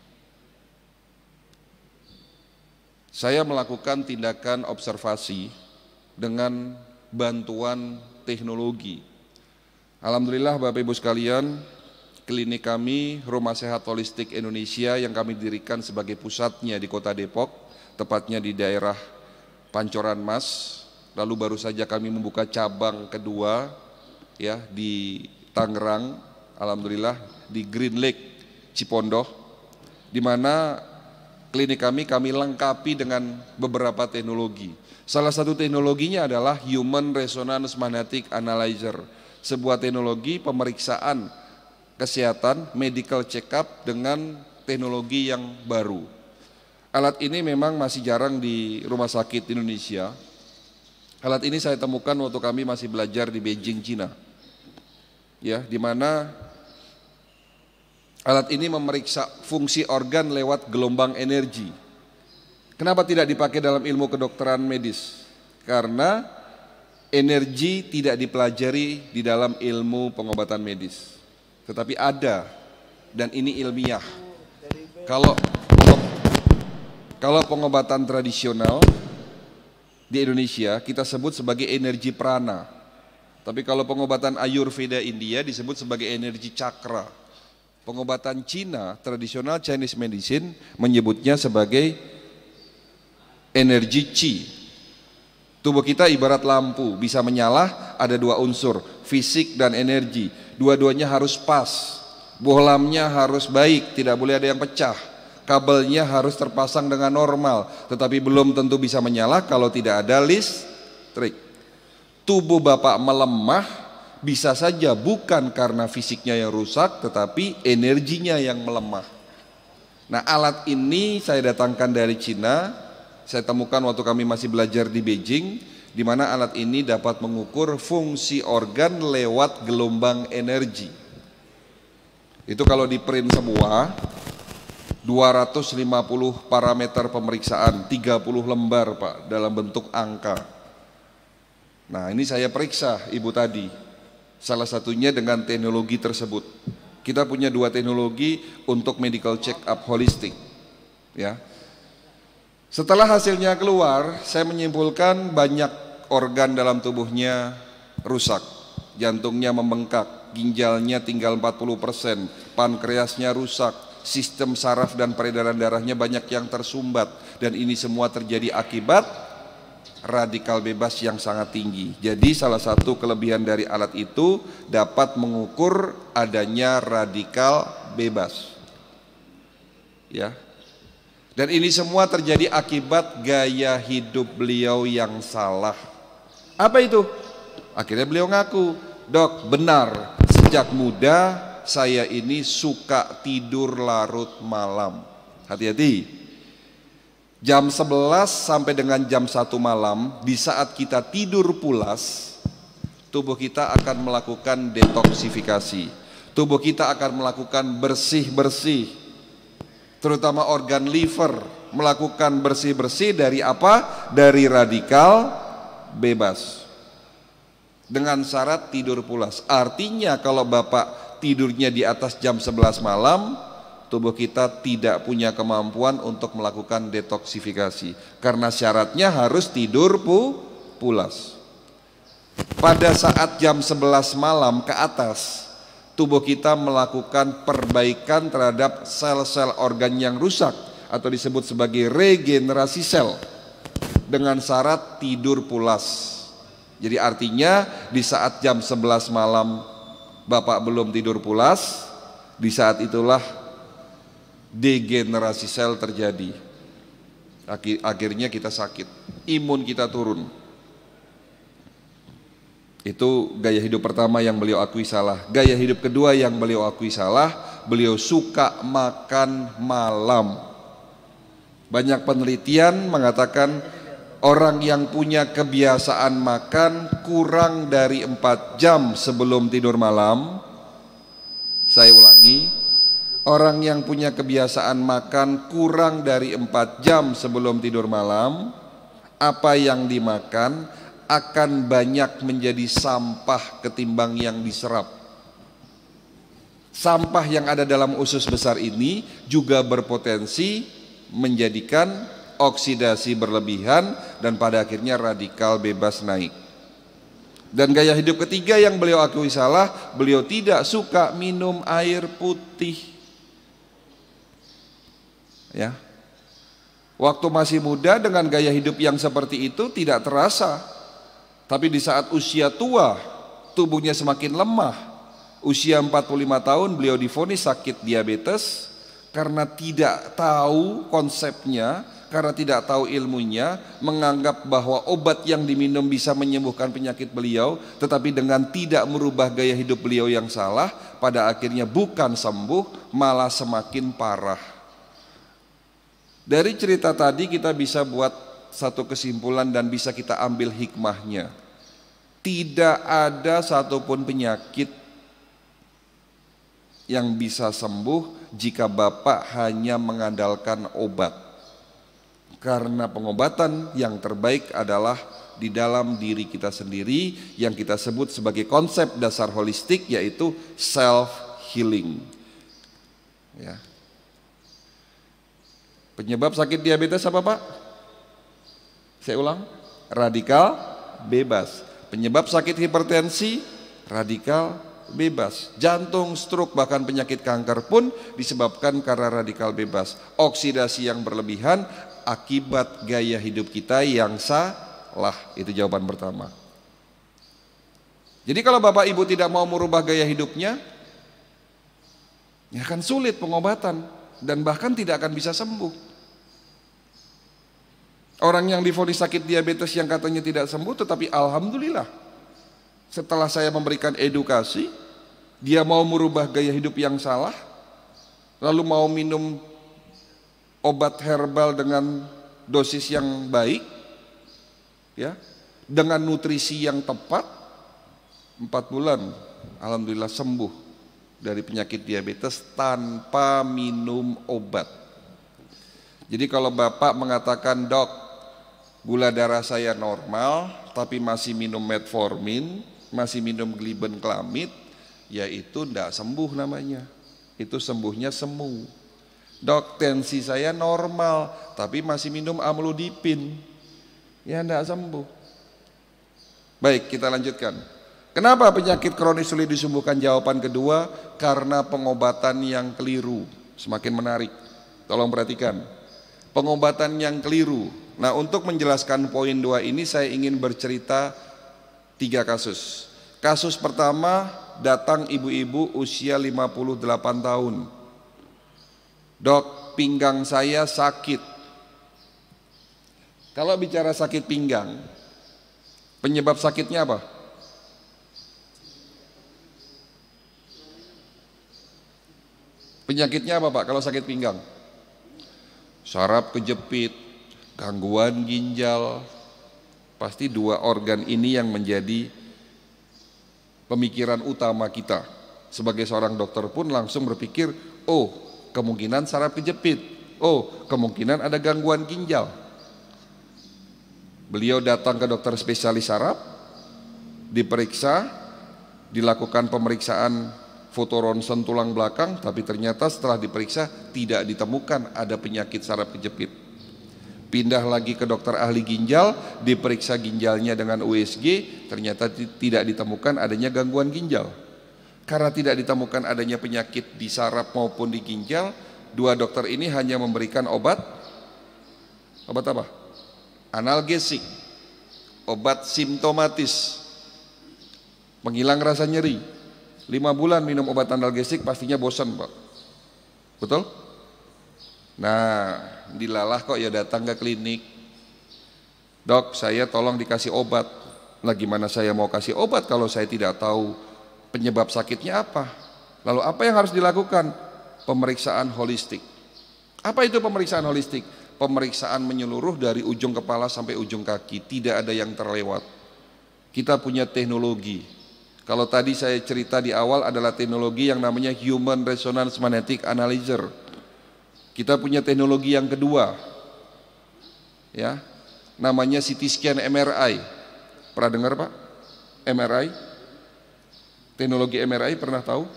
Saya melakukan tindakan observasi dengan bantuan teknologi. Alhamdulillah Bapak Ibu sekalian, klinik kami Rumah Sehat Holistik Indonesia yang kami dirikan sebagai pusatnya di Kota Depok, tepatnya di daerah Pancoran Mas. Lalu baru saja kami membuka cabang kedua ya di Tangerang, alhamdulillah di Green Lake Cipondoh di mana klinik kami kami lengkapi dengan beberapa teknologi. Salah satu teknologinya adalah Human Resonance Magnetic Analyzer, sebuah teknologi pemeriksaan kesehatan medical check up dengan teknologi yang baru. Alat ini memang masih jarang di rumah sakit Indonesia. Alat ini saya temukan waktu kami masih belajar di Beijing, Cina. Ya, di mana alat ini memeriksa fungsi organ lewat gelombang energi. Kenapa tidak dipakai dalam ilmu kedokteran medis? Karena energi tidak dipelajari di dalam ilmu pengobatan medis. Tetapi ada dan ini ilmiah. Kalau kalau pengobatan tradisional di Indonesia kita sebut sebagai energi prana. Tapi kalau pengobatan Ayurveda India disebut sebagai energi cakra. Pengobatan Cina, tradisional Chinese medicine menyebutnya sebagai energi qi. Tubuh kita ibarat lampu, bisa menyala, ada dua unsur, fisik dan energi. Dua-duanya harus pas, bohlamnya harus baik, tidak boleh ada yang pecah kabelnya harus terpasang dengan normal, tetapi belum tentu bisa menyala kalau tidak ada listrik. Tubuh Bapak melemah bisa saja bukan karena fisiknya yang rusak, tetapi energinya yang melemah. Nah, alat ini saya datangkan dari Cina. Saya temukan waktu kami masih belajar di Beijing, di mana alat ini dapat mengukur fungsi organ lewat gelombang energi. Itu kalau di print semua, 250 parameter pemeriksaan, 30 lembar Pak dalam bentuk angka. Nah ini saya periksa ibu tadi, salah satunya dengan teknologi tersebut. Kita punya dua teknologi untuk medical check up holistik. Ya. Setelah hasilnya keluar, saya menyimpulkan banyak organ dalam tubuhnya rusak. Jantungnya membengkak, ginjalnya tinggal 40%, pankreasnya rusak, sistem saraf dan peredaran darahnya banyak yang tersumbat dan ini semua terjadi akibat radikal bebas yang sangat tinggi. Jadi salah satu kelebihan dari alat itu dapat mengukur adanya radikal bebas. Ya. Dan ini semua terjadi akibat gaya hidup beliau yang salah. Apa itu? Akhirnya beliau ngaku, "Dok, benar. Sejak muda saya ini suka tidur larut malam. Hati-hati. Jam 11 sampai dengan jam 1 malam, di saat kita tidur pulas, tubuh kita akan melakukan detoksifikasi. Tubuh kita akan melakukan bersih-bersih. Terutama organ liver melakukan bersih-bersih dari apa? Dari radikal bebas dengan syarat tidur pulas. Artinya kalau Bapak tidurnya di atas jam 11 malam, tubuh kita tidak punya kemampuan untuk melakukan detoksifikasi. Karena syaratnya harus tidur pu pulas. Pada saat jam 11 malam ke atas, tubuh kita melakukan perbaikan terhadap sel-sel organ yang rusak atau disebut sebagai regenerasi sel dengan syarat tidur pulas. Jadi artinya di saat jam 11 malam Bapak belum tidur pulas, di saat itulah degenerasi sel terjadi. Akhirnya kita sakit, imun kita turun. Itu gaya hidup pertama yang beliau akui salah. Gaya hidup kedua yang beliau akui salah, beliau suka makan malam. Banyak penelitian mengatakan Orang yang punya kebiasaan makan kurang dari 4 jam sebelum tidur malam Saya ulangi Orang yang punya kebiasaan makan kurang dari 4 jam sebelum tidur malam Apa yang dimakan akan banyak menjadi sampah ketimbang yang diserap Sampah yang ada dalam usus besar ini juga berpotensi menjadikan oksidasi berlebihan dan pada akhirnya radikal bebas naik. Dan gaya hidup ketiga yang beliau akui salah, beliau tidak suka minum air putih. Ya. Waktu masih muda dengan gaya hidup yang seperti itu tidak terasa. Tapi di saat usia tua, tubuhnya semakin lemah. Usia 45 tahun beliau difonis sakit diabetes karena tidak tahu konsepnya karena tidak tahu ilmunya, menganggap bahwa obat yang diminum bisa menyembuhkan penyakit beliau, tetapi dengan tidak merubah gaya hidup beliau yang salah, pada akhirnya bukan sembuh, malah semakin parah. Dari cerita tadi kita bisa buat satu kesimpulan dan bisa kita ambil hikmahnya. Tidak ada satupun penyakit yang bisa sembuh jika Bapak hanya mengandalkan obat. Karena pengobatan yang terbaik adalah di dalam diri kita sendiri yang kita sebut sebagai konsep dasar holistik yaitu self healing. Ya. Penyebab sakit diabetes apa, Pak? Saya ulang. Radikal bebas. Penyebab sakit hipertensi radikal bebas. Jantung, stroke, bahkan penyakit kanker pun disebabkan karena radikal bebas. Oksidasi yang berlebihan akibat gaya hidup kita yang salah. Itu jawaban pertama. Jadi kalau Bapak Ibu tidak mau merubah gaya hidupnya, ya akan sulit pengobatan dan bahkan tidak akan bisa sembuh. Orang yang difonis sakit diabetes yang katanya tidak sembuh tetapi alhamdulillah setelah saya memberikan edukasi dia mau merubah gaya hidup yang salah lalu mau minum obat herbal dengan dosis yang baik ya dengan nutrisi yang tepat empat bulan alhamdulillah sembuh dari penyakit diabetes tanpa minum obat jadi kalau bapak mengatakan dok gula darah saya normal tapi masih minum metformin masih minum gliben kelamit yaitu tidak sembuh namanya itu sembuhnya semu Dok tensi saya normal tapi masih minum amlodipin. Ya tidak sembuh. Baik kita lanjutkan. Kenapa penyakit kronis sulit disembuhkan? Jawaban kedua karena pengobatan yang keliru. Semakin menarik. Tolong perhatikan. Pengobatan yang keliru. Nah untuk menjelaskan poin dua ini saya ingin bercerita tiga kasus. Kasus pertama datang ibu-ibu usia 58 tahun dok pinggang saya sakit. Kalau bicara sakit pinggang, penyebab sakitnya apa? Penyakitnya apa Pak kalau sakit pinggang? Saraf kejepit, gangguan ginjal. Pasti dua organ ini yang menjadi pemikiran utama kita. Sebagai seorang dokter pun langsung berpikir, oh kemungkinan saraf kejepit. Oh, kemungkinan ada gangguan ginjal. Beliau datang ke dokter spesialis saraf, diperiksa, dilakukan pemeriksaan foto ronsen tulang belakang, tapi ternyata setelah diperiksa tidak ditemukan ada penyakit saraf kejepit pindah lagi ke dokter ahli ginjal, diperiksa ginjalnya dengan USG, ternyata tidak ditemukan adanya gangguan ginjal. Karena tidak ditemukan adanya penyakit di saraf maupun di ginjal, dua dokter ini hanya memberikan obat obat apa? Analgesik. Obat simptomatis. Menghilang rasa nyeri. Lima bulan minum obat analgesik pastinya bosan, Pak. Betul? Nah, dilalah kok ya datang ke klinik. Dok, saya tolong dikasih obat. Lagi mana saya mau kasih obat kalau saya tidak tahu penyebab sakitnya apa. Lalu apa yang harus dilakukan? Pemeriksaan holistik. Apa itu pemeriksaan holistik? Pemeriksaan menyeluruh dari ujung kepala sampai ujung kaki, tidak ada yang terlewat. Kita punya teknologi. Kalau tadi saya cerita di awal adalah teknologi yang namanya Human Resonance Magnetic Analyzer. Kita punya teknologi yang kedua. Ya. Namanya CT scan MRI. Pernah dengar, Pak? MRI Teknologi MRI pernah tahu?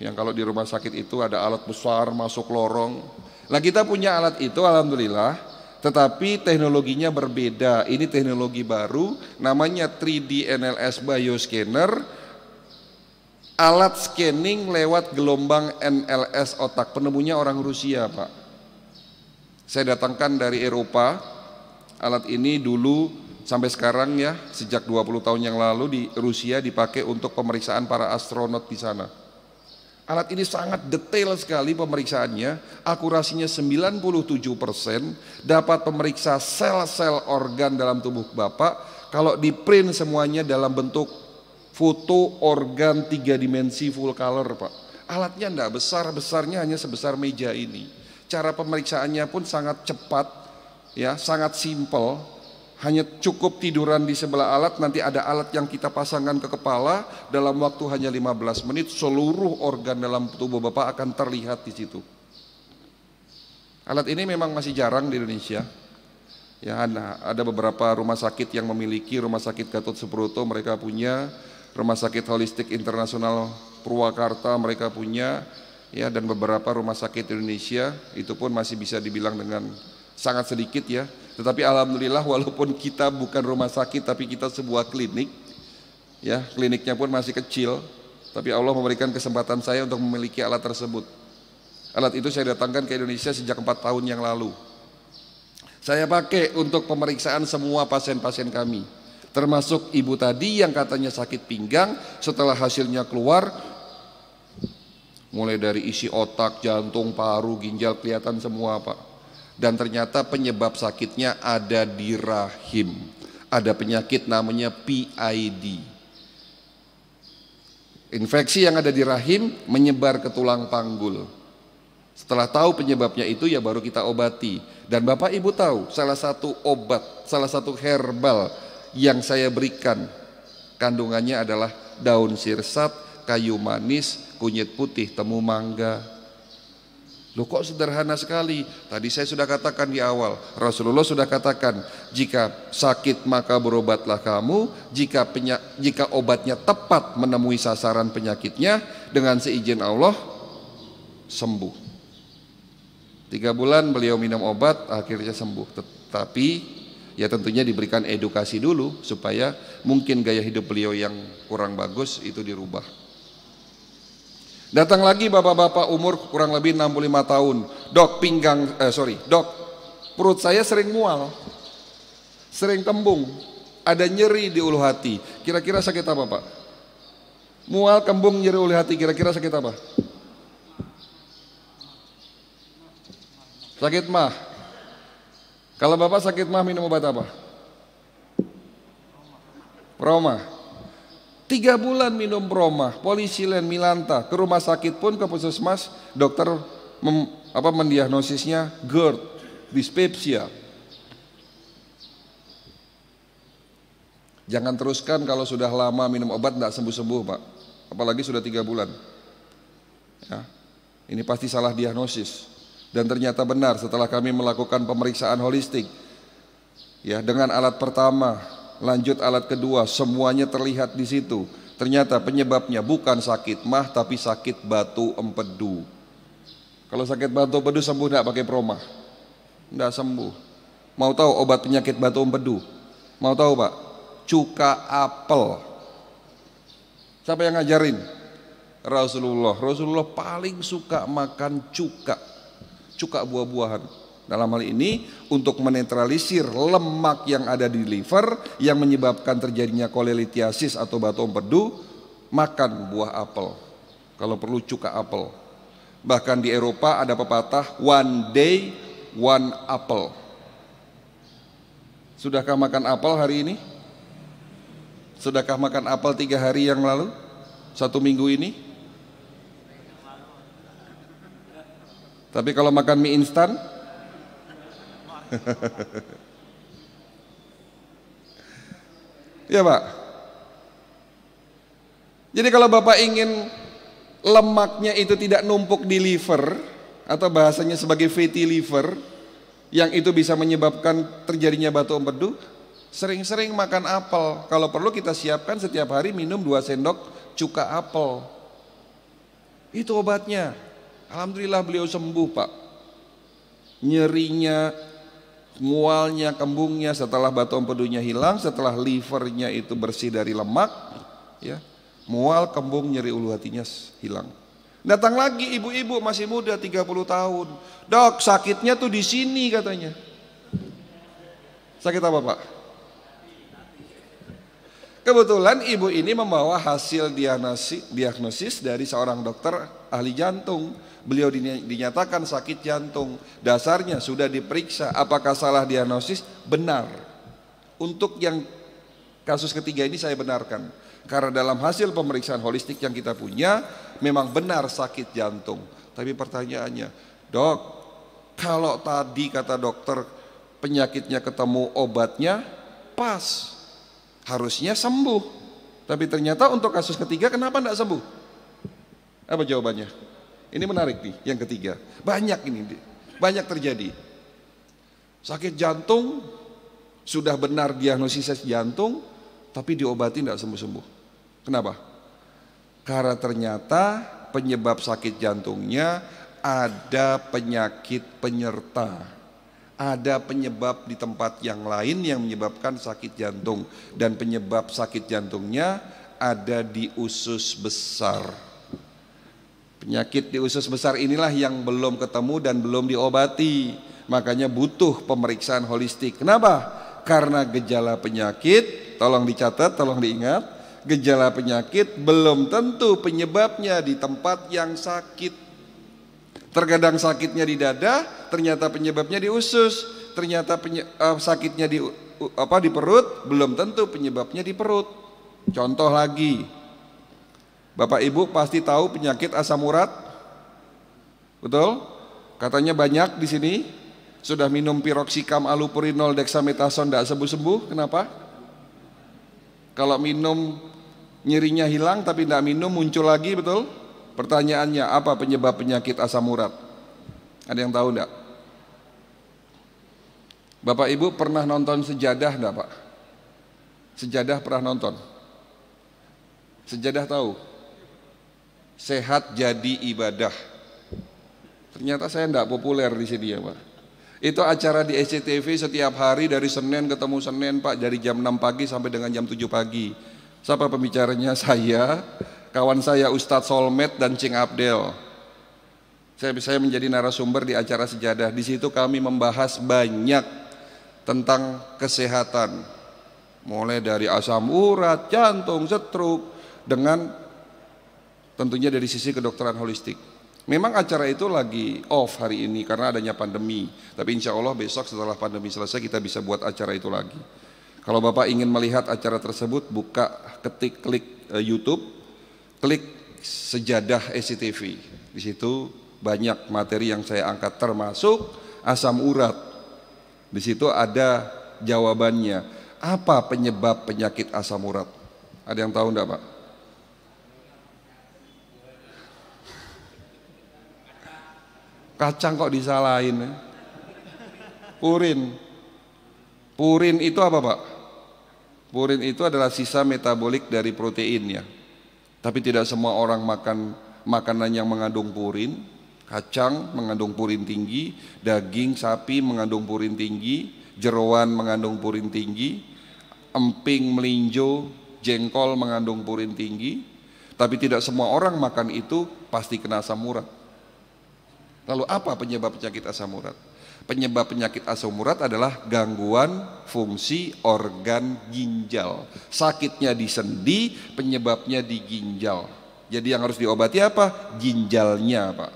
Yang kalau di rumah sakit itu ada alat besar masuk lorong. Nah kita punya alat itu alhamdulillah, tetapi teknologinya berbeda. Ini teknologi baru, namanya 3D NLS Bioscanner. Alat scanning lewat gelombang NLS otak. Penemunya orang Rusia, Pak. Saya datangkan dari Eropa. Alat ini dulu sampai sekarang ya sejak 20 tahun yang lalu di Rusia dipakai untuk pemeriksaan para astronot di sana. Alat ini sangat detail sekali pemeriksaannya, akurasinya 97%, dapat memeriksa sel-sel organ dalam tubuh Bapak, kalau di print semuanya dalam bentuk foto organ tiga dimensi full color Pak. Alatnya enggak besar, besarnya hanya sebesar meja ini. Cara pemeriksaannya pun sangat cepat, ya sangat simple, hanya cukup tiduran di sebelah alat nanti ada alat yang kita pasangkan ke kepala dalam waktu hanya 15 menit seluruh organ dalam tubuh Bapak akan terlihat di situ. Alat ini memang masih jarang di Indonesia. Ya, ada beberapa rumah sakit yang memiliki rumah sakit Gatot Subroto mereka punya, rumah sakit holistik internasional Purwakarta mereka punya, ya dan beberapa rumah sakit Indonesia itu pun masih bisa dibilang dengan sangat sedikit ya tetapi alhamdulillah walaupun kita bukan rumah sakit tapi kita sebuah klinik. Ya, kliniknya pun masih kecil, tapi Allah memberikan kesempatan saya untuk memiliki alat tersebut. Alat itu saya datangkan ke Indonesia sejak empat tahun yang lalu. Saya pakai untuk pemeriksaan semua pasien-pasien kami. Termasuk ibu tadi yang katanya sakit pinggang, setelah hasilnya keluar, mulai dari isi otak, jantung, paru, ginjal kelihatan semua, Pak dan ternyata penyebab sakitnya ada di rahim. Ada penyakit namanya PID. Infeksi yang ada di rahim menyebar ke tulang panggul. Setelah tahu penyebabnya itu ya baru kita obati. Dan Bapak Ibu tahu salah satu obat, salah satu herbal yang saya berikan kandungannya adalah daun sirsat, kayu manis, kunyit putih, temu mangga, Loh kok sederhana sekali? Tadi saya sudah katakan di awal, Rasulullah sudah katakan, jika sakit maka berobatlah kamu, jika penyak, jika obatnya tepat menemui sasaran penyakitnya dengan seizin Allah sembuh. Tiga bulan beliau minum obat, akhirnya sembuh. Tetapi ya tentunya diberikan edukasi dulu supaya mungkin gaya hidup beliau yang kurang bagus itu dirubah. Datang lagi bapak-bapak umur kurang lebih 65 tahun. Dok, pinggang, eh, sorry, dok, perut saya sering mual, sering kembung, ada nyeri di ulu hati. Kira-kira sakit apa pak? Mual, kembung, nyeri ulu hati, kira-kira sakit apa? Sakit mah. Kalau bapak sakit mah minum obat apa? Roma. Tiga bulan minum broma, polisilen, milanta, ke rumah sakit pun ke puskesmas, dokter mem, apa mendiagnosisnya GERD, dispepsia. Jangan teruskan kalau sudah lama minum obat tidak sembuh-sembuh pak, apalagi sudah tiga bulan. Ya, ini pasti salah diagnosis. Dan ternyata benar setelah kami melakukan pemeriksaan holistik, ya dengan alat pertama lanjut alat kedua, semuanya terlihat di situ. Ternyata penyebabnya bukan sakit mah tapi sakit batu empedu. Kalau sakit batu empedu sembuh tidak pakai promah? Tidak sembuh. Mau tahu obat penyakit batu empedu? Mau tahu pak? Cuka apel. Siapa yang ngajarin? Rasulullah. Rasulullah paling suka makan cuka. Cuka buah-buahan. Dalam hal ini untuk menetralisir lemak yang ada di liver yang menyebabkan terjadinya kolelitiasis atau batu empedu, makan buah apel. Kalau perlu cuka apel. Bahkan di Eropa ada pepatah one day one apple. Sudahkah makan apel hari ini? Sudahkah makan apel tiga hari yang lalu? Satu minggu ini? Tapi kalau makan mie instan, ya Pak. Jadi kalau Bapak ingin lemaknya itu tidak numpuk di liver atau bahasanya sebagai fatty liver yang itu bisa menyebabkan terjadinya batu empedu, sering-sering makan apel. Kalau perlu kita siapkan setiap hari minum 2 sendok cuka apel. Itu obatnya. Alhamdulillah beliau sembuh, Pak. Nyerinya, mualnya, kembungnya, setelah batu empedunya hilang, setelah livernya itu bersih dari lemak, ya, mual, kembung, nyeri ulu hatinya hilang. Datang lagi ibu-ibu masih muda 30 tahun. Dok, sakitnya tuh di sini katanya. Sakit apa, Pak? Kebetulan ibu ini membawa hasil diagnosis, dari seorang dokter ahli jantung Beliau dinyatakan sakit jantung. Dasarnya sudah diperiksa apakah salah diagnosis? Benar. Untuk yang kasus ketiga ini saya benarkan. Karena dalam hasil pemeriksaan holistik yang kita punya memang benar sakit jantung. Tapi pertanyaannya, "Dok, kalau tadi kata dokter penyakitnya ketemu obatnya pas, harusnya sembuh." Tapi ternyata untuk kasus ketiga kenapa tidak sembuh? Apa jawabannya? Ini menarik nih, yang ketiga. Banyak ini, banyak terjadi. Sakit jantung, sudah benar diagnosis jantung, tapi diobati tidak sembuh-sembuh. Kenapa? Karena ternyata penyebab sakit jantungnya ada penyakit penyerta ada penyebab di tempat yang lain yang menyebabkan sakit jantung dan penyebab sakit jantungnya ada di usus besar. Penyakit di usus besar inilah yang belum ketemu dan belum diobati. Makanya butuh pemeriksaan holistik. Kenapa? Karena gejala penyakit, tolong dicatat, tolong diingat, gejala penyakit belum tentu penyebabnya di tempat yang sakit. Terkadang sakitnya di dada, ternyata penyebabnya di usus, ternyata penye, uh, sakitnya di uh, apa di perut, belum tentu penyebabnya di perut. Contoh lagi, Bapak Ibu pasti tahu penyakit asam urat. Betul? Katanya banyak di sini. Sudah minum piroksikam, alupurinol, dexametason tidak sembuh-sembuh. Kenapa? Kalau minum nyerinya hilang tapi tidak minum muncul lagi betul? Pertanyaannya apa penyebab penyakit asam urat? Ada yang tahu tidak? Bapak Ibu pernah nonton sejadah tidak Pak? Sejadah pernah nonton? Sejadah tahu? sehat jadi ibadah. Ternyata saya tidak populer di sini ya Pak. Itu acara di SCTV setiap hari dari Senin ketemu Senin Pak dari jam 6 pagi sampai dengan jam 7 pagi. Siapa pembicaranya? Saya, kawan saya Ustadz Solmed dan Cing Abdel. Saya, saya menjadi narasumber di acara sejadah. Di situ kami membahas banyak tentang kesehatan. Mulai dari asam urat, jantung, stroke, dengan tentunya dari sisi kedokteran holistik. Memang acara itu lagi off hari ini karena adanya pandemi, tapi insya Allah besok setelah pandemi selesai kita bisa buat acara itu lagi. Kalau Bapak ingin melihat acara tersebut, buka ketik klik e, YouTube, klik sejadah SCTV. Di situ banyak materi yang saya angkat termasuk asam urat. Di situ ada jawabannya. Apa penyebab penyakit asam urat? Ada yang tahu enggak, Pak? Kacang kok disalahin? Ya? Purin. Purin itu apa Pak? Purin itu adalah sisa metabolik dari protein ya. Tapi tidak semua orang makan makanan yang mengandung purin. Kacang mengandung purin tinggi, daging sapi mengandung purin tinggi, jeruan mengandung purin tinggi, emping melinjo, jengkol mengandung purin tinggi. Tapi tidak semua orang makan itu pasti kena asam urat. Lalu apa penyebab penyakit asam urat? Penyebab penyakit asam urat adalah gangguan fungsi organ ginjal. Sakitnya di sendi, penyebabnya di ginjal. Jadi yang harus diobati apa? Ginjalnya, Pak.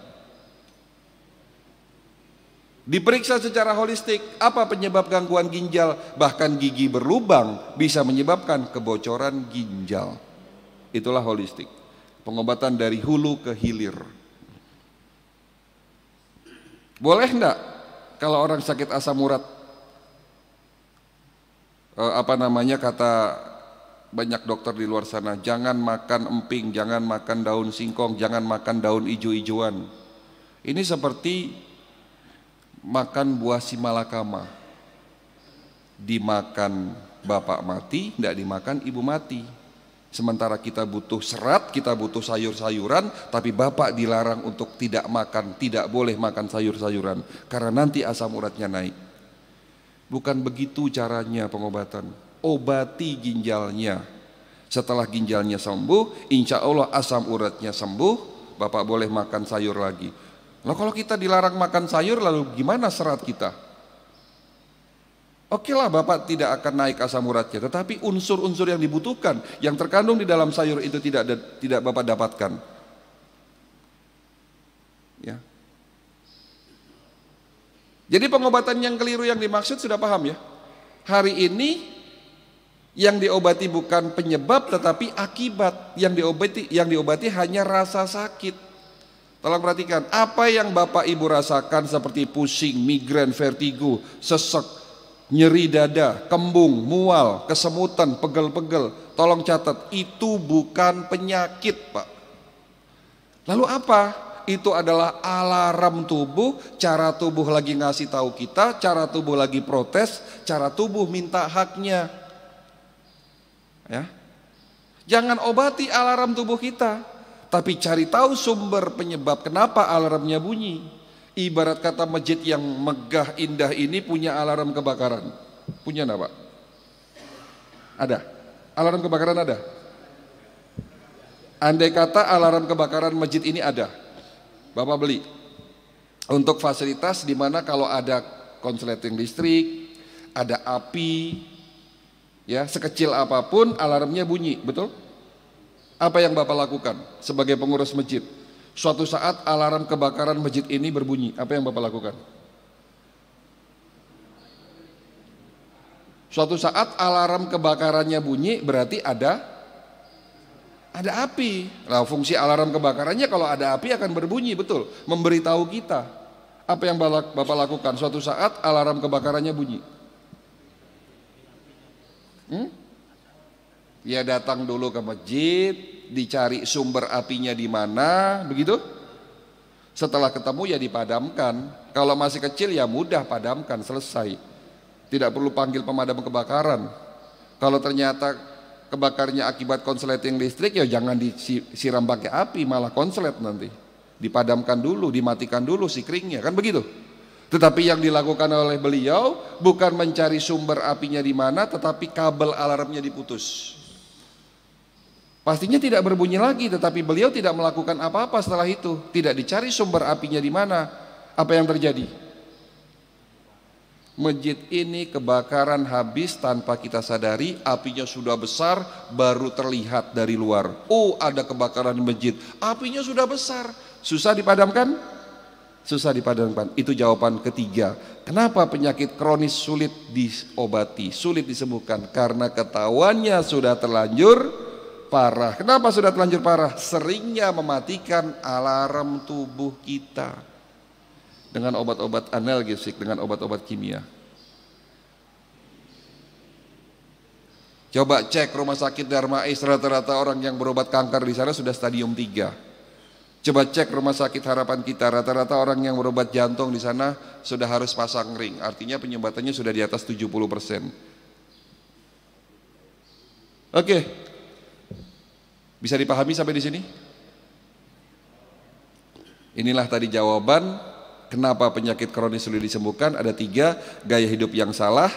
Diperiksa secara holistik apa penyebab gangguan ginjal, bahkan gigi berlubang bisa menyebabkan kebocoran ginjal. Itulah holistik. Pengobatan dari hulu ke hilir. Boleh enggak kalau orang sakit asam urat eh, apa namanya kata banyak dokter di luar sana, jangan makan emping, jangan makan daun singkong, jangan makan daun ijo-ijoan. Ini seperti makan buah simalakama. Dimakan bapak mati, tidak dimakan ibu mati. Sementara kita butuh serat, kita butuh sayur-sayuran, tapi Bapak dilarang untuk tidak makan, tidak boleh makan sayur-sayuran karena nanti asam uratnya naik. Bukan begitu caranya pengobatan. Obati ginjalnya. Setelah ginjalnya sembuh, insya Allah asam uratnya sembuh, Bapak boleh makan sayur lagi. Nah kalau kita dilarang makan sayur, lalu gimana serat kita? Oke lah Bapak tidak akan naik asam uratnya, tetapi unsur-unsur yang dibutuhkan, yang terkandung di dalam sayur itu tidak tidak Bapak dapatkan. Ya. Jadi pengobatan yang keliru yang dimaksud sudah paham ya. Hari ini yang diobati bukan penyebab tetapi akibat. Yang diobati yang diobati hanya rasa sakit. Tolong perhatikan, apa yang Bapak Ibu rasakan seperti pusing, migrain, vertigo, sesek, nyeri dada, kembung, mual, kesemutan, pegel-pegel. Tolong catat, itu bukan penyakit, Pak. Lalu apa? Itu adalah alarm tubuh, cara tubuh lagi ngasih tahu kita, cara tubuh lagi protes, cara tubuh minta haknya. Ya. Jangan obati alarm tubuh kita, tapi cari tahu sumber penyebab kenapa alarmnya bunyi. Ibarat kata masjid yang megah indah ini punya alarm kebakaran. Punya enggak Pak? Ada? Alarm kebakaran ada? Andai kata alarm kebakaran masjid ini ada, Bapak beli untuk fasilitas di mana kalau ada konsleting listrik, ada api, ya sekecil apapun alarmnya bunyi, betul? Apa yang Bapak lakukan sebagai pengurus masjid? Suatu saat alarm kebakaran masjid ini berbunyi. Apa yang Bapak lakukan? Suatu saat alarm kebakarannya bunyi berarti ada ada api. Nah, fungsi alarm kebakarannya kalau ada api akan berbunyi, betul, memberitahu kita. Apa yang Bapak lakukan? Suatu saat alarm kebakarannya bunyi. Hmm? Ya datang dulu ke masjid, dicari sumber apinya di mana, begitu? Setelah ketemu ya dipadamkan. Kalau masih kecil ya mudah padamkan, selesai. Tidak perlu panggil pemadam kebakaran. Kalau ternyata kebakarnya akibat konsleting listrik ya jangan disiram pakai api, malah konslet nanti. Dipadamkan dulu, dimatikan dulu si keringnya, kan begitu? Tetapi yang dilakukan oleh beliau bukan mencari sumber apinya di mana, tetapi kabel alarmnya diputus. Pastinya tidak berbunyi lagi, tetapi beliau tidak melakukan apa-apa setelah itu. Tidak dicari sumber apinya di mana. Apa yang terjadi? Masjid ini kebakaran habis tanpa kita sadari, apinya sudah besar, baru terlihat dari luar. Oh, ada kebakaran di masjid, apinya sudah besar, susah dipadamkan. Susah dipadamkan. Itu jawaban ketiga. Kenapa penyakit kronis sulit diobati, sulit disembuhkan? Karena ketahuannya sudah terlanjur, parah. Kenapa sudah terlanjur parah? Seringnya mematikan alarm tubuh kita dengan obat-obat analgesik, dengan obat-obat kimia. Coba cek rumah sakit Ais, rata-rata orang yang berobat kanker di sana sudah stadium 3. Coba cek rumah sakit harapan kita, rata-rata orang yang berobat jantung di sana sudah harus pasang ring. Artinya penyumbatannya sudah di atas 70 Oke, bisa dipahami sampai di sini? Inilah tadi jawaban kenapa penyakit kronis sulit disembuhkan. Ada tiga, gaya hidup yang salah,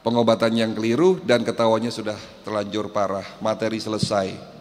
pengobatan yang keliru, dan ketawanya sudah terlanjur parah. Materi selesai.